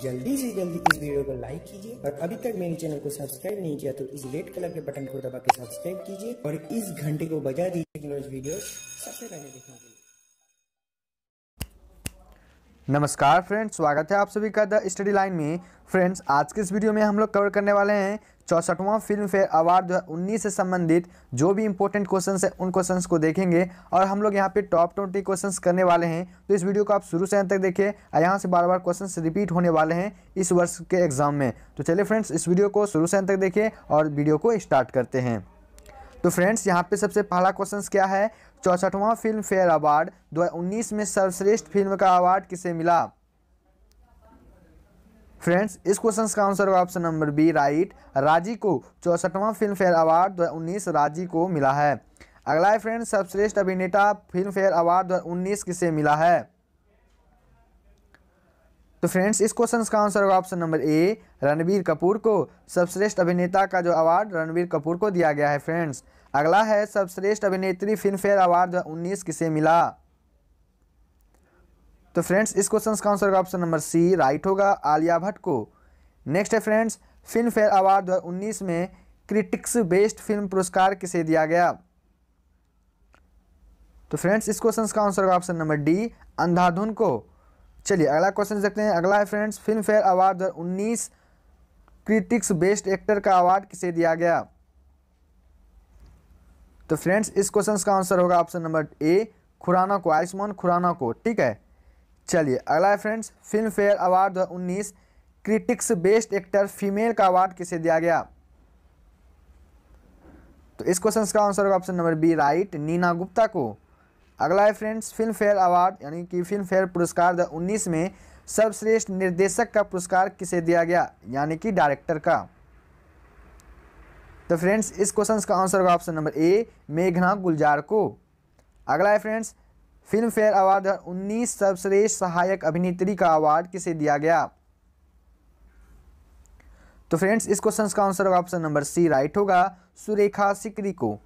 जल्दी से जल्दी इस वीडियो को लाइक कीजिए और अभी तक मेरे चैनल को सब्सक्राइब नहीं किया तो इस रेड कलर के बटन को दबा के सब्सक्राइब कीजिए और इस घंटे को बजा दीजिए वीडियो सबसे पहले देखने के लिए नमस्कार फ्रेंड्स स्वागत है आप सभी का द स्टडी लाइन में फ्रेंड्स आज के इस वीडियो में हम लोग कवर करने वाले हैं चौसठवां फिल्म फेयर अवार्ड दो हज़ार से संबंधित जो भी इंपॉर्टेंट क्वेश्चन है उन क्वेश्चन को देखेंगे और हम लोग यहाँ पे टॉप ट्वेंटी क्वेश्चन करने वाले हैं तो इस वीडियो को आप शुरू से अंत तक देखिए और यहाँ से बार बार क्वेश्चन रिपीट होने वाले हैं इस वर्ष के एग्जाम में तो चलिए फ्रेंड्स इस वीडियो को शुरू से अंत तक देखिए और वीडियो को स्टार्ट करते हैं तो फ्रेंड्स यहाँ पे सबसे पहला क्वेश्चन क्या है चौसठवां फिल्म फेयर अवार्ड दो में सर्वश्रेष्ठ फिल्म का अवार्ड किसे मिला फ्रेंड्स इस क्वेश्चन का आंसर होगा ऑप्शन नंबर बी राइट राजी को चौसठवां फिल्म फेयर अवार्ड दो राजी को मिला है अगला है फ्रेंड्स सर्वश्रेष्ठ अभिनेता फिल्म फेयर अवार्ड दो किसे मिला है तो फ्रेंड्स इस क्वेश्चन का आंसर होगा option number A Ranbir Kapoor को सर्वश्रेष्ठ अभिनेता का जो अवार्ड रणबीर कपूर को दिया गया है फ्रेंड्स अगला है सर्वश्रेष्ठ अभिनेत्री फिल्म फेयर अवार्ड दो किसे मिला तो फ्रेंड्स इस क्वेश्चन का आंसर होगा ऑप्शन नंबर सी राइट होगा आलिया भट्ट को नेक्स्ट है फ्रेंड्स फिल्म फेयर अवार्ड दो उन्नीस में क्रिटिक्स बेस्ट फिल्म पुरस्कार किसे दिया गया तो फ्रेंड्स इस क्वेश्चन का आंसर होगा ऑप्शन नंबर डी अंधाधुन को चलिए अगला क्वेश्चन देखते हैं अगला है फ्रेंड्स फिल्म फेयर अवार्ड दो उन्नीस क्रिटिक्स बेस्ट एक्टर का अवार्ड किसे दिया गया तो फ्रेंड्स इस क्वेश्चन का आंसर होगा ऑप्शन नंबर ए खुराना को आयुष्मान खुराना को ठीक है चलिए अगला है फ्रेंड्स फिल्म फेयर अवार्ड दो उन्नीस क्रिटिक्स बेस्ट एक्टर फीमेल का अवार्ड किसे दिया गया तो इस क्वेश्चन का आंसर होगा option number B right Neena Gupta को अगला है फ्रेंड्स फिल्म फेयर अवार्ड यानी कि फिल्म फेयर पुरस्कार द उन्नीस में सर्वश्रेष्ठ निर्देशक का पुरस्कार किसे दिया गया यानी कि डायरेक्टर का तो फ्रेंड्स इस क्वेश्चन का आंसर होगा ऑप्शन नंबर ए मेघना गुलजार को अगला है फ्रेंड्स फिल्म फेयर अवार्ड 2019 सर्वश्रेष्ठ सहायक अभिनेत्री का अवार्ड किसे दिया गया तो फ्रेंड्स इस क्वेश्चन का आंसर होगा ऑप्शन नंबर सी राइट होगा सुरेखा सिकरी को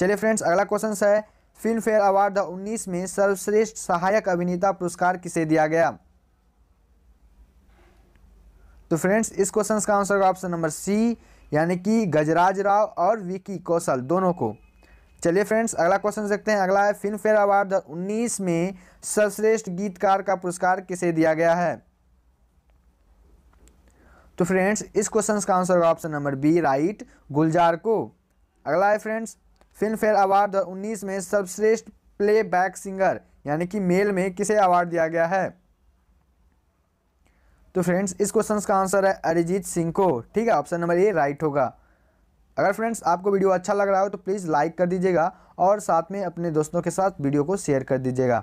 चलिए फ्रेंड्स अगला क्वेश्चन है फिल्म फेयर अवार्ड 2019 में सर्वश्रेष्ठ सहायक अभिनेता पुरस्कार किसे दिया गया तो फ्रेंड्स इस क्वेश्चन का आंसर होगा ऑप्शन नंबर सी यानी कि गजराज राव और विकी कौशल दोनों को चलिए फ्रेंड्स अगला क्वेश्चन देखते हैं अगला है फिल्म फेयर अवार्ड उन्नीस में सर्वश्रेष्ठ गीतकार का पुरस्कार किसे दिया गया है तो फ्रेंड्स इस क्वेश्चन का आंसर होगा option number B right Gulzar को अगला है फ्रेंड्स फिल्म फेयर अवार्ड 2019 में सर्वश्रेष्ठ प्ले सिंगर यानी कि मेल में किसे अवार्ड दिया गया है तो फ्रेंड्स इस क्वेश्चन का आंसर है अरिजीत सिंह को ठीक है ऑप्शन नंबर ए राइट होगा अगर फ्रेंड्स आपको वीडियो अच्छा लग रहा हो तो प्लीज़ लाइक कर दीजिएगा और साथ में अपने दोस्तों के साथ वीडियो को शेयर कर दीजिएगा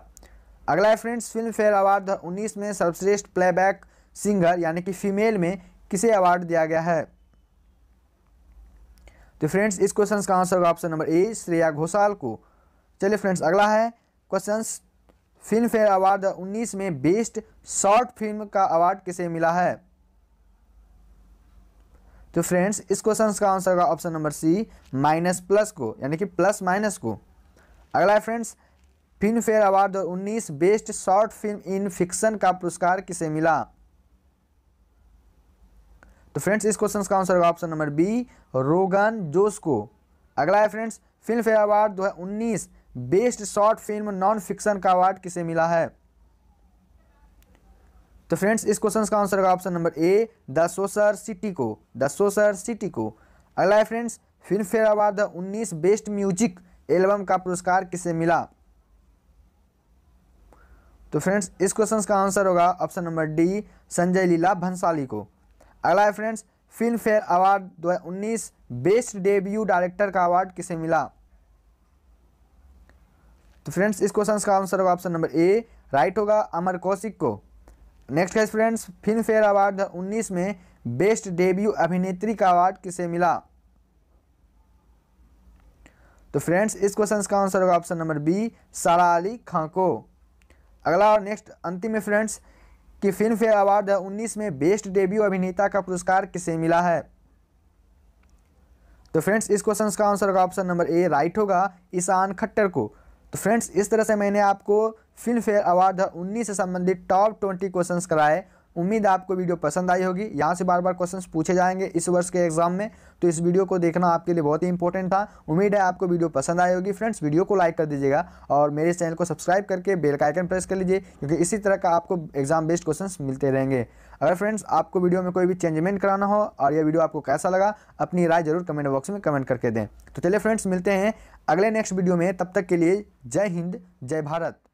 अगला है फ्रेंड्स फिल्म फेयर अवार्ड दो उन्नीस में सर्वश्रेष्ठ प्लेबैक सिंगर यानी कि फीमेल में किसे अवार्ड दिया गया है तो फ्रेंड्स इस क्वेश्चन का आंसर होगा option number A Shreya Ghoshal को चलिए फ्रेंड्स अगला है क्वेश्चन फिल्म फेयर अवार्ड उन्नीस में बेस्ट शॉर्ट फिल्म का अवार्ड किसे मिला है तो फ्रेंड्स इस क्वेश्चन का आंसर होगा option number C minus plus को यानी कि प्लस माइनस को अगला है फ्रेंड्स फिल्म फेयर अवार्ड दो उन्नीस best short film in fiction का पुरस्कार किसे मिला तो फ्रेंड्स इस क्वेश्चन का आंसर होगा ऑप्शन नंबर बी रोगन जोस को अगला है फ्रेंड्स फिल्म फेयर अवार्ड दो best short film non fiction का अवार्ड किसे मिला है तो फ्रेंड्स इस क्वेश्चन का आंसर होगा option number A the saucer city को द सोसर सिटी को अगला है फ्रेंड्स फिल्म अवार्ड द उन्नीस बेस्ट म्यूजिक एल्बम का पुरस्कार किसे मिला तो फ्रेंड्स इस क्वेश्चन का आंसर होगा option number D Sanjay Leela Bhansali को अगला है friends film fair award 2019 best debut director का अवार्ड किसे मिला तो फ्रेंड्स इस क्वेश्चन का आंसर होगा ऑप्शन नंबर ए राइट होगा अमर कौशिक को next guys friends film fair award 2019 में बेस्ट डेब्यू अभिनेत्री का अवार्ड किसे मिला तो फ्रेंड्स इस क्वेश्चन का आंसर होगा ऑप्शन नंबर बी सारा अली खां को अगला और नेक्स्ट अंतिम में फ्रेंड्स कि फिल्म फेयर अवार्ड 2019 में बेस्ट डेब्यू अभिनेता का पुरस्कार किसे मिला है तो फ्रेंड्स इस क्वेश्चन का आंसर होगा ऑप्शन नंबर ए राइट होगा ईशान खट्टर को तो फ्रेंड्स इस तरह से मैंने आपको फिल्म फेयर अवार्ड उन्नीस से संबंधित टॉप ट्वेंटी क्वेश्चंस कराए उम्मीद आपको वीडियो पसंद आई होगी यहाँ से बार बार क्वेश्चंस पूछे जाएंगे इस वर्ष के एग्जाम में तो इस वीडियो को देखना आपके लिए बहुत ही इंपॉर्टेंट था उम्मीद है आपको वीडियो पसंद आई होगी फ्रेंड्स वीडियो को लाइक कर दीजिएगा और मेरे चैनल को सब्सक्राइब करके बेल का आइकन प्रेस कर लीजिए क्योंकि इसी तरह का आपको एग्जाम बेस्ड क्वेश्चन मिलते रहेंगे अगर फ्रेंड्स आपको वीडियो में कोई भी चेंजमेंट कराना हो और यह वीडियो आपको कैसा लगा अपनी राय जरूर कमेंट बॉक्स में कमेंट करके दें तो चलिए फ्रेंड्स मिलते हैं अगले नेक्स्ट वीडियो में तब तक के लिए जय हिंद जय भारत